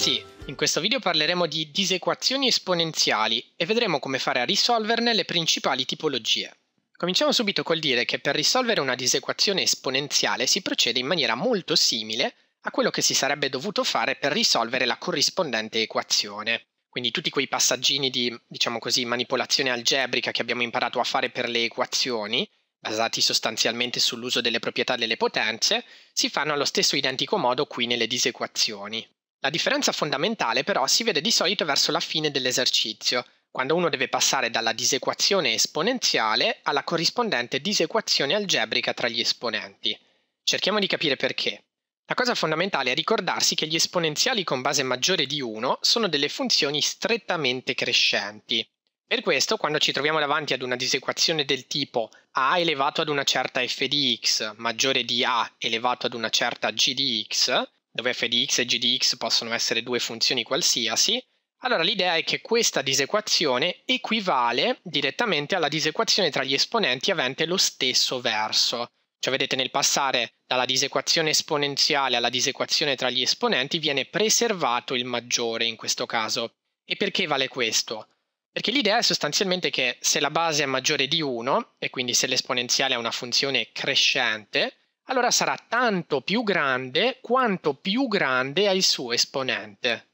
ragazzi, in questo video parleremo di disequazioni esponenziali e vedremo come fare a risolverne le principali tipologie. Cominciamo subito col dire che per risolvere una disequazione esponenziale si procede in maniera molto simile a quello che si sarebbe dovuto fare per risolvere la corrispondente equazione. Quindi tutti quei passaggini di, diciamo così, manipolazione algebrica che abbiamo imparato a fare per le equazioni, basati sostanzialmente sull'uso delle proprietà delle potenze, si fanno allo stesso identico modo qui nelle disequazioni. La differenza fondamentale però si vede di solito verso la fine dell'esercizio, quando uno deve passare dalla disequazione esponenziale alla corrispondente disequazione algebrica tra gli esponenti. Cerchiamo di capire perché. La cosa fondamentale è ricordarsi che gli esponenziali con base maggiore di 1 sono delle funzioni strettamente crescenti. Per questo, quando ci troviamo davanti ad una disequazione del tipo a elevato ad una certa f di x maggiore di a elevato ad una certa g di x, dove f di x e g di x possono essere due funzioni qualsiasi, allora l'idea è che questa disequazione equivale direttamente alla disequazione tra gli esponenti avente lo stesso verso. Cioè vedete nel passare dalla disequazione esponenziale alla disequazione tra gli esponenti viene preservato il maggiore in questo caso. E perché vale questo? Perché l'idea è sostanzialmente che se la base è maggiore di 1, e quindi se l'esponenziale è una funzione crescente, allora sarà tanto più grande quanto più grande è il suo esponente.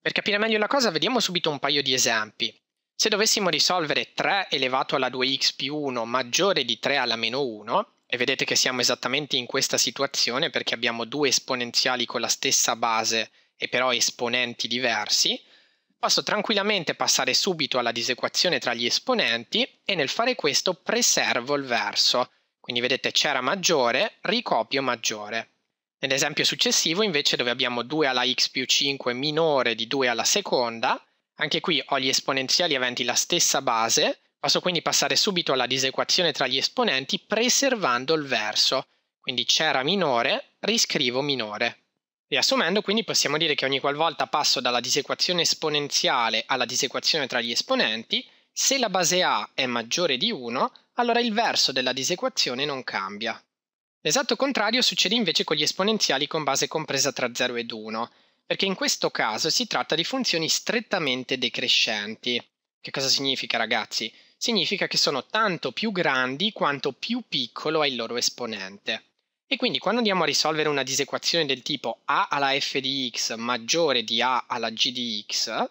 Per capire meglio la cosa vediamo subito un paio di esempi. Se dovessimo risolvere 3 elevato alla 2x più 1 maggiore di 3 alla meno 1, e vedete che siamo esattamente in questa situazione perché abbiamo due esponenziali con la stessa base e però esponenti diversi, posso tranquillamente passare subito alla disequazione tra gli esponenti e nel fare questo preservo il verso, quindi vedete c'era maggiore, ricopio maggiore. Nell'esempio successivo invece dove abbiamo 2 alla x più 5 minore di 2 alla seconda, anche qui ho gli esponenziali aventi la stessa base, posso quindi passare subito alla disequazione tra gli esponenti preservando il verso, quindi c'era minore, riscrivo minore. Riassumendo, quindi possiamo dire che ogni qualvolta passo dalla disequazione esponenziale alla disequazione tra gli esponenti, se la base A è maggiore di 1, allora il verso della disequazione non cambia. L'esatto contrario succede invece con gli esponenziali con base compresa tra 0 ed 1, perché in questo caso si tratta di funzioni strettamente decrescenti. Che cosa significa, ragazzi? Significa che sono tanto più grandi quanto più piccolo è il loro esponente. E quindi quando andiamo a risolvere una disequazione del tipo a alla f di x maggiore di a alla g di x,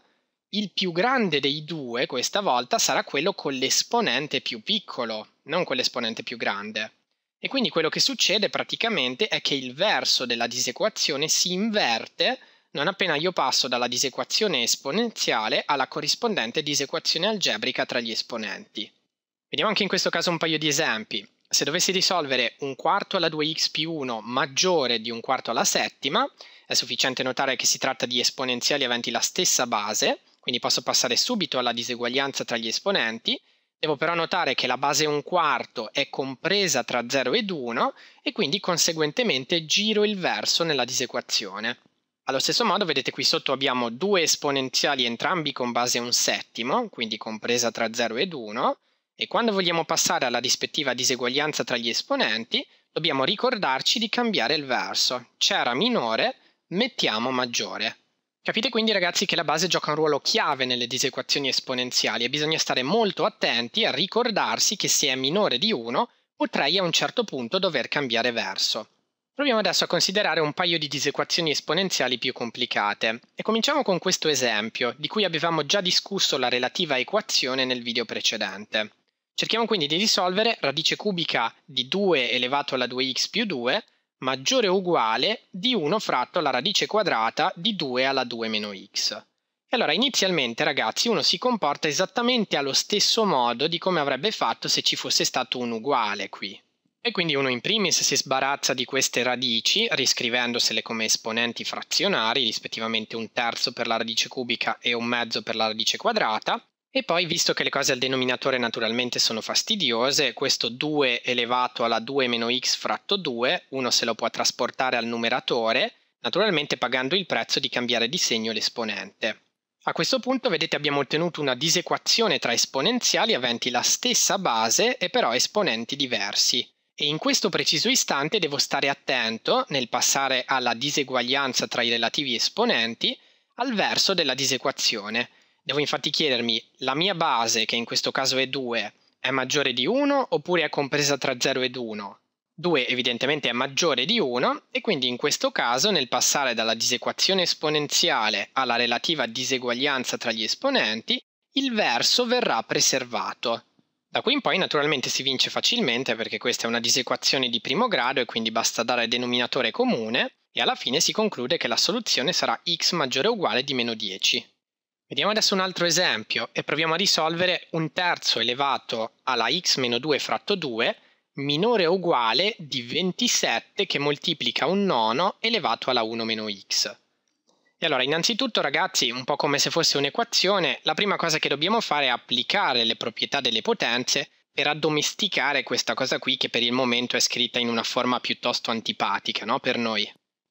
il più grande dei due questa volta sarà quello con l'esponente più piccolo, non con l'esponente più grande. E quindi quello che succede praticamente è che il verso della disequazione si inverte non appena io passo dalla disequazione esponenziale alla corrispondente disequazione algebrica tra gli esponenti. Vediamo anche in questo caso un paio di esempi. Se dovessi risolvere un quarto alla 2x più 1 maggiore di un quarto alla settima, è sufficiente notare che si tratta di esponenziali aventi la stessa base, quindi posso passare subito alla diseguaglianza tra gli esponenti, devo però notare che la base 1 quarto è compresa tra 0 ed 1 e quindi conseguentemente giro il verso nella disequazione. Allo stesso modo vedete qui sotto abbiamo due esponenziali entrambi con base 1 settimo, quindi compresa tra 0 ed 1, e quando vogliamo passare alla rispettiva diseguaglianza tra gli esponenti dobbiamo ricordarci di cambiare il verso. C'era minore, mettiamo maggiore. Capite quindi ragazzi che la base gioca un ruolo chiave nelle disequazioni esponenziali e bisogna stare molto attenti a ricordarsi che se è minore di 1 potrei a un certo punto dover cambiare verso. Proviamo adesso a considerare un paio di disequazioni esponenziali più complicate e cominciamo con questo esempio di cui avevamo già discusso la relativa equazione nel video precedente. Cerchiamo quindi di risolvere radice cubica di 2 elevato alla 2x più 2 maggiore o uguale di 1 fratto la radice quadrata di 2 alla 2 meno x. E allora inizialmente ragazzi uno si comporta esattamente allo stesso modo di come avrebbe fatto se ci fosse stato un uguale qui. E quindi uno in primis si sbarazza di queste radici riscrivendosele come esponenti frazionari, rispettivamente un terzo per la radice cubica e un mezzo per la radice quadrata, e poi, visto che le cose al denominatore naturalmente sono fastidiose, questo 2 elevato alla 2 meno x fratto 2, uno se lo può trasportare al numeratore, naturalmente pagando il prezzo di cambiare di segno l'esponente. A questo punto, vedete, abbiamo ottenuto una disequazione tra esponenziali aventi la stessa base e però esponenti diversi. E in questo preciso istante devo stare attento, nel passare alla diseguaglianza tra i relativi esponenti, al verso della disequazione, Devo infatti chiedermi, la mia base, che in questo caso è 2, è maggiore di 1 oppure è compresa tra 0 ed 1? 2 evidentemente è maggiore di 1 e quindi in questo caso nel passare dalla disequazione esponenziale alla relativa diseguaglianza tra gli esponenti, il verso verrà preservato. Da qui in poi naturalmente si vince facilmente perché questa è una disequazione di primo grado e quindi basta dare il denominatore comune e alla fine si conclude che la soluzione sarà x maggiore o uguale di meno 10. Vediamo adesso un altro esempio e proviamo a risolvere un terzo elevato alla x-2 fratto 2 minore o uguale di 27 che moltiplica un nono elevato alla 1 meno x. E allora, innanzitutto ragazzi, un po' come se fosse un'equazione, la prima cosa che dobbiamo fare è applicare le proprietà delle potenze per addomesticare questa cosa qui che per il momento è scritta in una forma piuttosto antipatica no? per noi.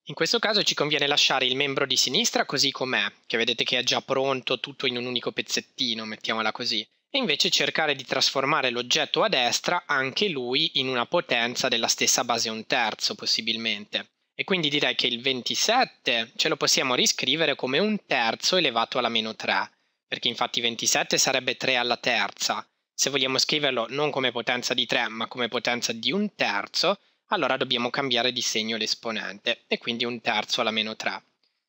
In questo caso ci conviene lasciare il membro di sinistra così com'è, che vedete che è già pronto tutto in un unico pezzettino, mettiamola così, e invece cercare di trasformare l'oggetto a destra anche lui in una potenza della stessa base un terzo possibilmente. E quindi direi che il 27 ce lo possiamo riscrivere come un terzo elevato alla meno 3, perché infatti 27 sarebbe 3 alla terza. Se vogliamo scriverlo non come potenza di 3 ma come potenza di un terzo, allora dobbiamo cambiare di segno l'esponente, e quindi un terzo alla meno 3.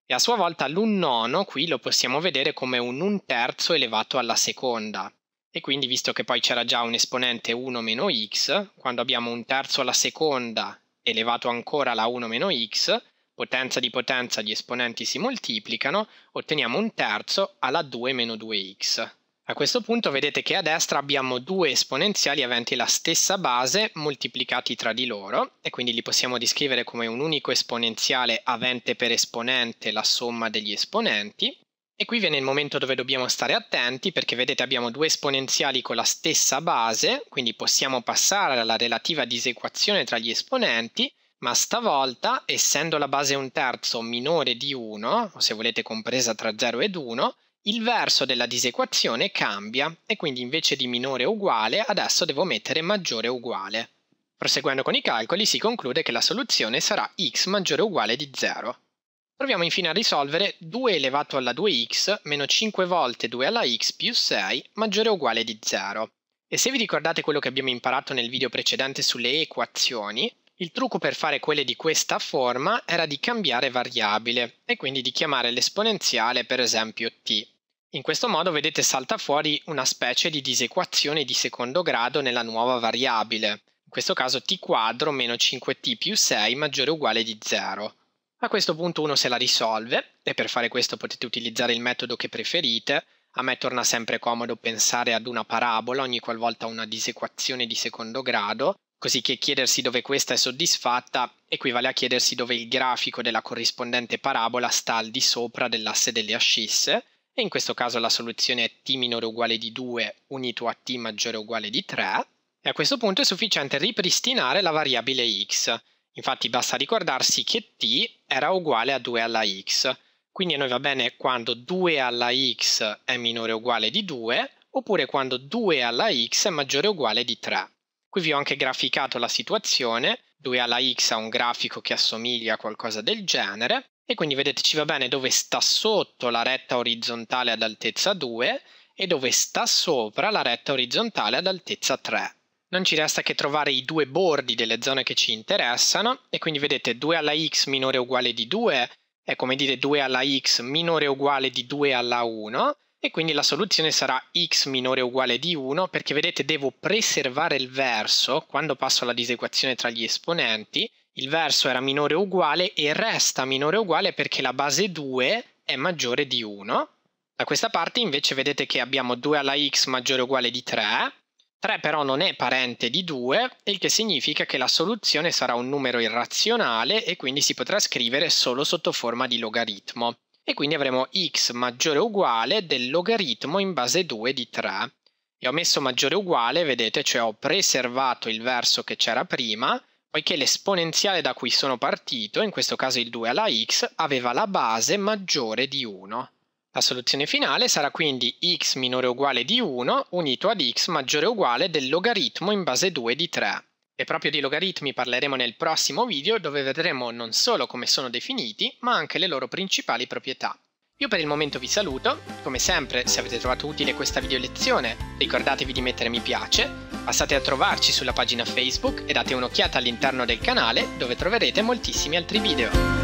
E a sua volta l'un nono qui lo possiamo vedere come un un terzo elevato alla seconda, e quindi visto che poi c'era già un esponente 1 meno x, quando abbiamo un terzo alla seconda elevato ancora alla 1 meno x, potenza di potenza gli esponenti si moltiplicano, otteniamo un terzo alla 2 meno 2x. A questo punto vedete che a destra abbiamo due esponenziali aventi la stessa base moltiplicati tra di loro e quindi li possiamo descrivere come un unico esponenziale avente per esponente la somma degli esponenti e qui viene il momento dove dobbiamo stare attenti perché vedete abbiamo due esponenziali con la stessa base quindi possiamo passare alla relativa disequazione tra gli esponenti ma stavolta essendo la base un terzo minore di 1 o se volete compresa tra 0 ed 1 il verso della disequazione cambia e quindi invece di minore o uguale adesso devo mettere maggiore o uguale. Proseguendo con i calcoli si conclude che la soluzione sarà x maggiore o uguale di 0. Proviamo infine a risolvere 2 elevato alla 2x meno 5 volte 2 alla x più 6 maggiore o uguale di 0. E se vi ricordate quello che abbiamo imparato nel video precedente sulle equazioni, il trucco per fare quelle di questa forma era di cambiare variabile e quindi di chiamare l'esponenziale per esempio t. In questo modo vedete salta fuori una specie di disequazione di secondo grado nella nuova variabile, in questo caso t quadro meno 5t più 6 maggiore o uguale di 0. A questo punto uno se la risolve, e per fare questo potete utilizzare il metodo che preferite, a me torna sempre comodo pensare ad una parabola ogni qualvolta ho una disequazione di secondo grado, così che chiedersi dove questa è soddisfatta equivale a chiedersi dove il grafico della corrispondente parabola sta al di sopra dell'asse delle ascisse, e in questo caso la soluzione è t minore o uguale di 2 unito a t maggiore o uguale di 3, e a questo punto è sufficiente ripristinare la variabile x. Infatti basta ricordarsi che t era uguale a 2 alla x, quindi a noi va bene quando 2 alla x è minore o uguale di 2, oppure quando 2 alla x è maggiore o uguale di 3. Qui vi ho anche graficato la situazione, 2 alla x ha un grafico che assomiglia a qualcosa del genere, e quindi vedete ci va bene dove sta sotto la retta orizzontale ad altezza 2 e dove sta sopra la retta orizzontale ad altezza 3. Non ci resta che trovare i due bordi delle zone che ci interessano e quindi vedete 2 alla x minore o uguale di 2 è come dire 2 alla x minore o uguale di 2 alla 1 e quindi la soluzione sarà x minore o uguale di 1 perché vedete devo preservare il verso quando passo alla disequazione tra gli esponenti il verso era minore o uguale e resta minore o uguale perché la base 2 è maggiore di 1 da questa parte invece vedete che abbiamo 2 alla x maggiore o uguale di 3 3 però non è parente di 2, il che significa che la soluzione sarà un numero irrazionale e quindi si potrà scrivere solo sotto forma di logaritmo e quindi avremo x maggiore o uguale del logaritmo in base 2 di 3. E ho messo maggiore o uguale, vedete, cioè ho preservato il verso che c'era prima, poiché l'esponenziale da cui sono partito, in questo caso il 2 alla x, aveva la base maggiore di 1. La soluzione finale sarà quindi x minore o uguale di 1 unito ad x maggiore o uguale del logaritmo in base 2 di 3. E proprio di logaritmi parleremo nel prossimo video dove vedremo non solo come sono definiti, ma anche le loro principali proprietà. Io per il momento vi saluto, come sempre se avete trovato utile questa video lezione ricordatevi di mettere mi piace, passate a trovarci sulla pagina Facebook e date un'occhiata all'interno del canale dove troverete moltissimi altri video.